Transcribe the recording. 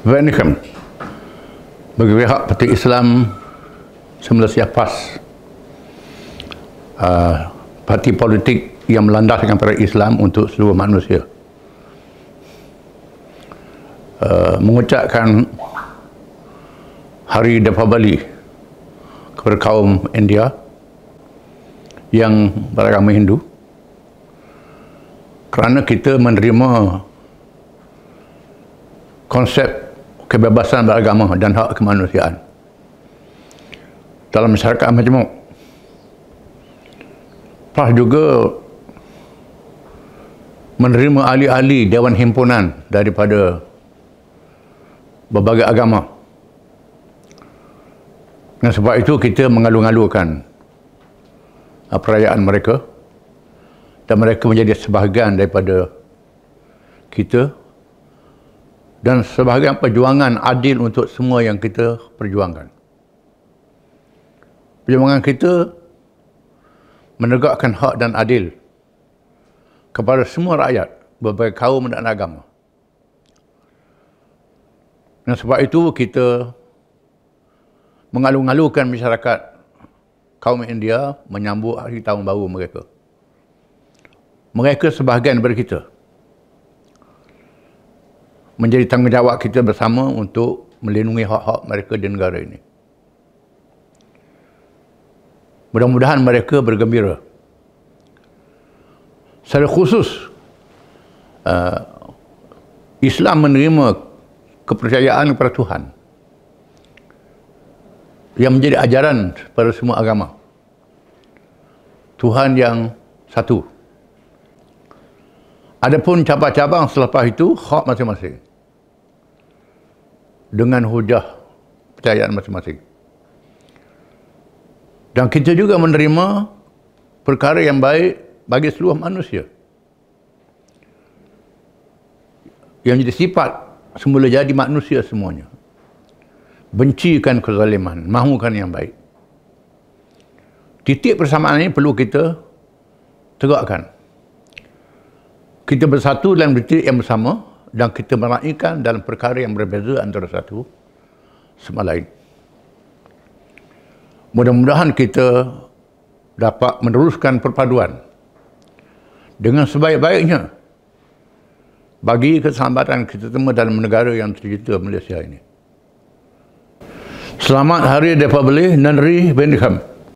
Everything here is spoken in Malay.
Wenham bagi pihak Parti Islam semula siap PAS uh, parti politik yang melandaskan para Islam untuk seluruh manusia uh, mengucapkan Hari Deepavali kepada kaum India yang beragama Hindu kerana kita menerima konsep kebebasan beragama dan hak kemanusiaan. Dalam masyarakat majmuk. Pas juga menerima ahli-ahli Dewan Himpunan daripada berbagai agama. Dan sebab itu kita mengalu-alukan ah, perayaan mereka dan mereka menjadi sebahagian daripada kita dan sebahagian perjuangan adil untuk semua yang kita perjuangkan. Perjuangan kita menegakkan hak dan adil kepada semua rakyat berbagai kaum dan agama. Dan sebab itu kita mengalu-alukan masyarakat kaum India menyambut hari tahun baru mereka. Mereka sebahagian daripada kita menjadi tanggungjawab kita bersama untuk melindungi hak-hak mereka di negara ini. Mudah-mudahan mereka bergembira. Secara khusus, uh, Islam menerima kepercayaan kepada Tuhan yang menjadi ajaran pada semua agama. Tuhan yang satu. Adapun cabang-cabang selepas itu, hak masing-masing dengan hujah percayaan masing-masing. Dan kita juga menerima perkara yang baik bagi seluruh manusia. Yang jadi sifat semula jadi manusia semuanya. Bencikan kezaliman, mahukan yang baik. Titik persamaan ini perlu kita tegakkan. Kita bersatu dalam titik yang bersama, dan kita meraihkan dalam perkara yang berbeza antara satu sama lain. Mudah-mudahan kita dapat meneruskan perpaduan dengan sebaik-baiknya bagi keselamatan kita semua dalam negara yang tercinta Malaysia ini. Selamat Hari Depabeli Neneri Bendikam.